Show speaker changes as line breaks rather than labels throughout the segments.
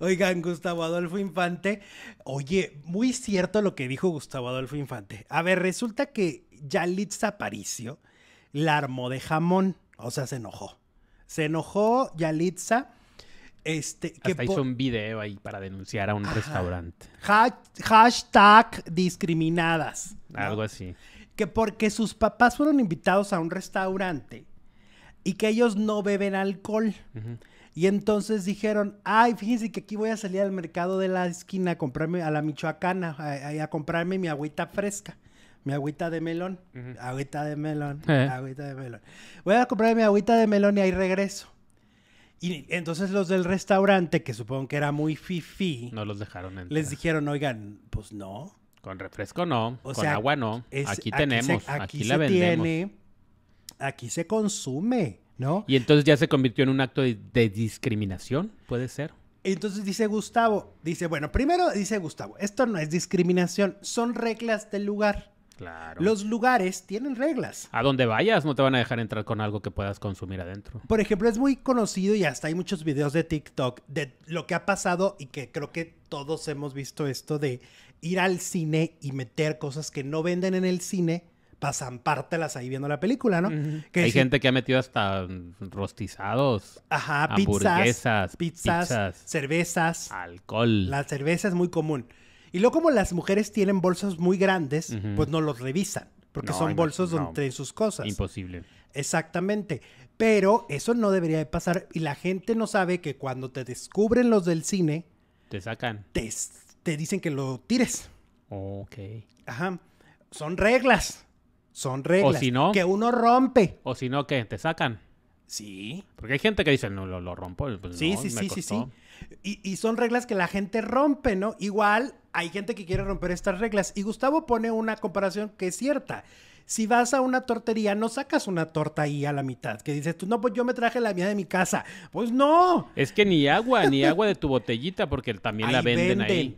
Oigan, Gustavo Adolfo Infante. Oye, muy cierto lo que dijo Gustavo Adolfo Infante. A ver, resulta que Yalitza Aparicio la armó de jamón. O sea, se enojó. Se enojó Yalitza. Este, que hizo
un video ahí para denunciar a un restaurante.
hashtag discriminadas.
Algo así.
Que porque sus papás fueron invitados a un restaurante y que ellos no beben alcohol. Y entonces dijeron, ay, fíjense que aquí voy a salir al mercado de la esquina a comprarme a la Michoacana, a, comprarme mi agüita fresca. Mi agüita de melón, agüita de melón, eh. agüita de melón. Voy a comprarme mi agüita de melón y ahí regreso. Y entonces los del restaurante, que supongo que era muy fifi, no los dejaron Les dijeron, oigan, pues no. Con refresco no, o con agua no. aquí, tenemos, aquí, la vendemos. aquí se consume.
Y entonces ya se convirtió en un acto de, discriminación, puede ser.
Entonces dice Gustavo, dice, bueno, primero dice Gustavo, esto no es discriminación, son reglas del lugar. Claro. Los lugares tienen reglas.
A donde vayas no te van a dejar entrar con algo que puedas consumir adentro.
Por ejemplo, es muy conocido y hasta hay muchos videos de TikTok de lo que ha pasado y que creo que todos hemos visto esto de ir al cine y meter cosas que no venden en el cine Pasan las ahí viendo la película, ¿no? Hay gente
que ha metido hasta rostizados,
Ajá, hamburguesas, pizzas, cervezas, alcohol. La cerveza es muy común. Y luego como las mujeres tienen bolsos muy grandes, pues no los revisan, porque son bolsos donde tienen sus cosas. Imposible. Exactamente. Pero eso no debería de pasar y la gente no sabe que cuando te descubren los del cine,
te sacan. Te,
te dicen que lo tires. Ok. Ajá. Son reglas. Son reglas que uno rompe.
O si no, que te sacan. Sí. Porque hay gente que dice, no, lo, rompo. Pues sí, sí, sí, sí, sí,
y, y, son reglas que la gente rompe, ¿no? Igual hay gente que quiere romper estas reglas. Y Gustavo pone una comparación que es cierta. Si vas a una tortería, no sacas una torta ahí a la mitad, que dices tú, no, pues yo me traje la mía de mi casa. Pues no.
Es que ni agua, ni agua de tu botellita, porque también la venden, venden ahí.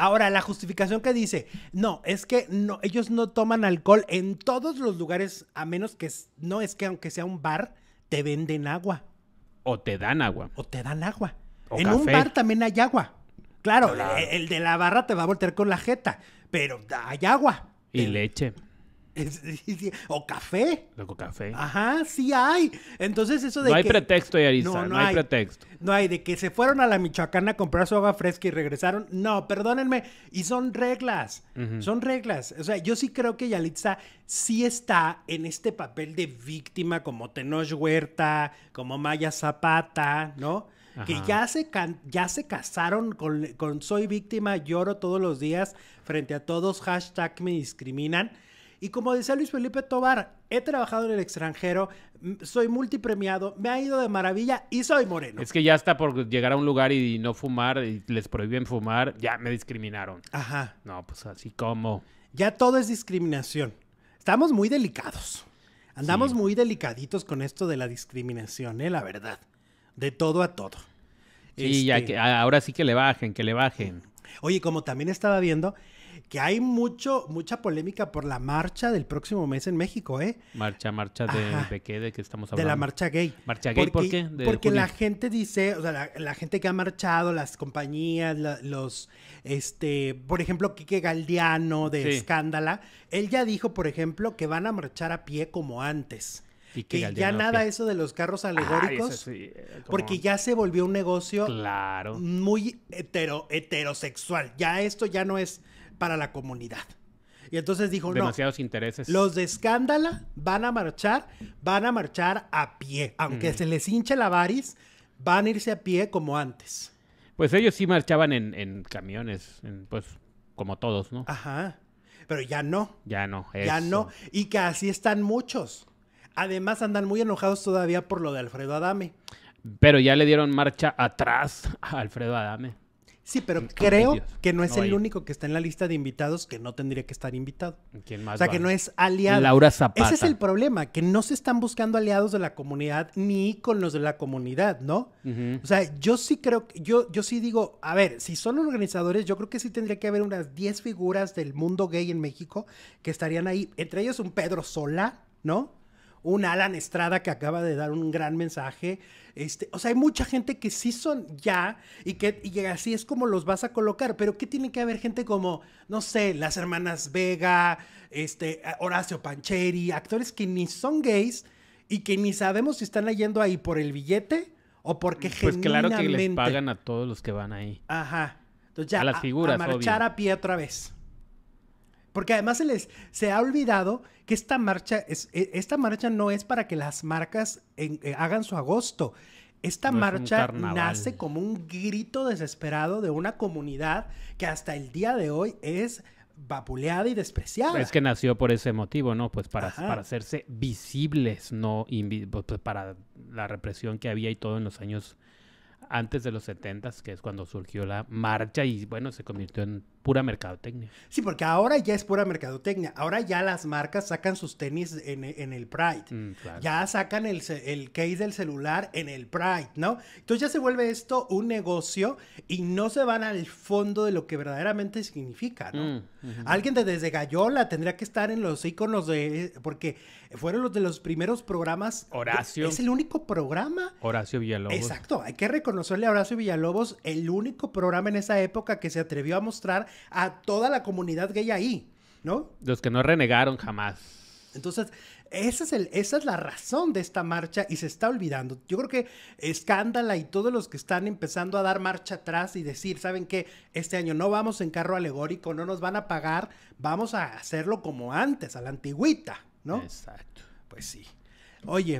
Ahora, la justificación que dice, no, es que no, ellos no toman alcohol en todos los lugares, a menos que no es que aunque sea un bar, te venden agua.
O te dan agua. O
te dan agua. en un bar también hay agua. Claro, e, El, de la barra te va a voltear con la jeta, pero hay agua.
Y leche
o café. Loco, café. Ajá, sí hay. Entonces eso de... No hay pretexto, Yalitza No, hay, pretexto. No hay, de que se fueron a la Michoacana a comprar su agua fresca y regresaron. No, perdónenme. Y son reglas. Son reglas. O sea, yo sí creo que Yalitza sí está en este papel de víctima como Tenoch Huerta, como Maya Zapata, ¿no? que ya se, ya se casaron con, Soy víctima, lloro todos los días frente a todos, hashtag me discriminan. Y como decía Luis Felipe Tobar, he trabajado en el extranjero, soy multipremiado, me ha ido de maravilla y soy moreno.
Es que ya está por llegar a un lugar y no fumar, y les prohíben fumar, ya me discriminaron. Ajá. No, pues así como.
Ya todo es discriminación. Estamos muy delicados. Andamos muy delicaditos con esto de la discriminación, ¿eh? la verdad. De todo a todo. Sí, ya este que
ahora sí que le bajen, que le bajen.
Oye, como también estaba viendo, que hay mucho, mucha polémica por la marcha del próximo mes en México, ¿eh?
Marcha, marcha de, que de que
estamos hablando. De la marcha gay. ¿Marcha gay por qué? porque la gente dice, o sea, la, gente que ha marchado, las compañías, los, este, por ejemplo, Quique Galdiano de Escándala, él ya dijo, por ejemplo, que van a marchar a pie como antes. Y que, ya nada eso de los carros ah, alegóricos,
eh, porque
ya se volvió un negocio claro. muy heterosexual. Ya esto ya no es para la comunidad. Y entonces dijo, Demasiados
intereses. Los de
Escándala van a marchar, van a marchar a pie. Aunque mm. se les hinche la varis, van a irse a pie como antes.
Pues ellos sí marchaban en, camiones, pues como todos, ¿no?
Ajá. Pero ya no.
Ya no. Ya
no. Y que así están muchos. Además andan muy enojados todavía por lo de Alfredo Adame.
Pero ya le dieron marcha atrás a Alfredo
Adame. Sí, pero creo que no es el único que está en la lista de invitados que no tendría que estar invitado. ¿Quién más? O sea, que no es aliado. Laura Zapata. Ese es el problema, que no se están buscando aliados de la comunidad ni con los de la comunidad, ¿no? O sea, yo sí creo, yo, yo sí digo, a ver, si son organizadores, yo creo que sí tendría que haber unas 10 figuras del mundo gay en México que estarían ahí. Entre ellos un Pedro Sola, ¿no? un Alan Estrada que acaba de dar un gran mensaje. Este, o sea, hay mucha gente que sí son ya y que y así es como los vas a colocar, pero ¿qué tiene que haber gente como, no sé, las hermanas Vega, este, Horacio Pancheri, actores que ni son gays y que ni sabemos si están leyendo ahí por el billete o porque pues claro que les
pagan a todos los que van ahí.
Ajá. Entonces ya a, las marchar a pie otra vez. Porque además se les se ha olvidado que esta marcha, es, e, esta marcha no es para que las marcas eh, hagan su agosto. Esta marcha nace como un grito desesperado de una comunidad que hasta el día de hoy es vapuleada y despreciada. Es que
nació por ese motivo, ¿no? Pues para, para hacerse visibles, ¿no? Pues, pues, para la represión que había y todo en los años antes de los 70, que es cuando surgió la marcha y bueno, se convirtió en pura mercadotecnia.
Sí, porque ahora ya es pura mercadotecnia. Ahora ya las marcas sacan sus tenis en, en el Pride. Mm, ya sacan el, case del celular en el Pride, ¿no? Entonces ya se vuelve esto un negocio y no se van al fondo de lo que verdaderamente significa, ¿no? Mm, Alguien desde Gallola tendría que estar en los iconos de... Porque fueron los de los primeros programas. Horacio. Es el único programa.
Horacio Villalobos. Exacto.
Hay que reconocerle a Horacio Villalobos el único programa en esa época que se atrevió a mostrar a toda la comunidad gay ahí, ¿no?
Los que no renegaron jamás.
Entonces, es el, esa es la razón de esta marcha y se está olvidando. Yo creo que Escándala y todos los que están empezando a dar marcha atrás y decir, ¿saben qué? Este año no vamos en carro alegórico, no nos van a pagar, vamos a hacerlo como antes, a la antigüita, ¿no? Exacto. Pues sí. Oye,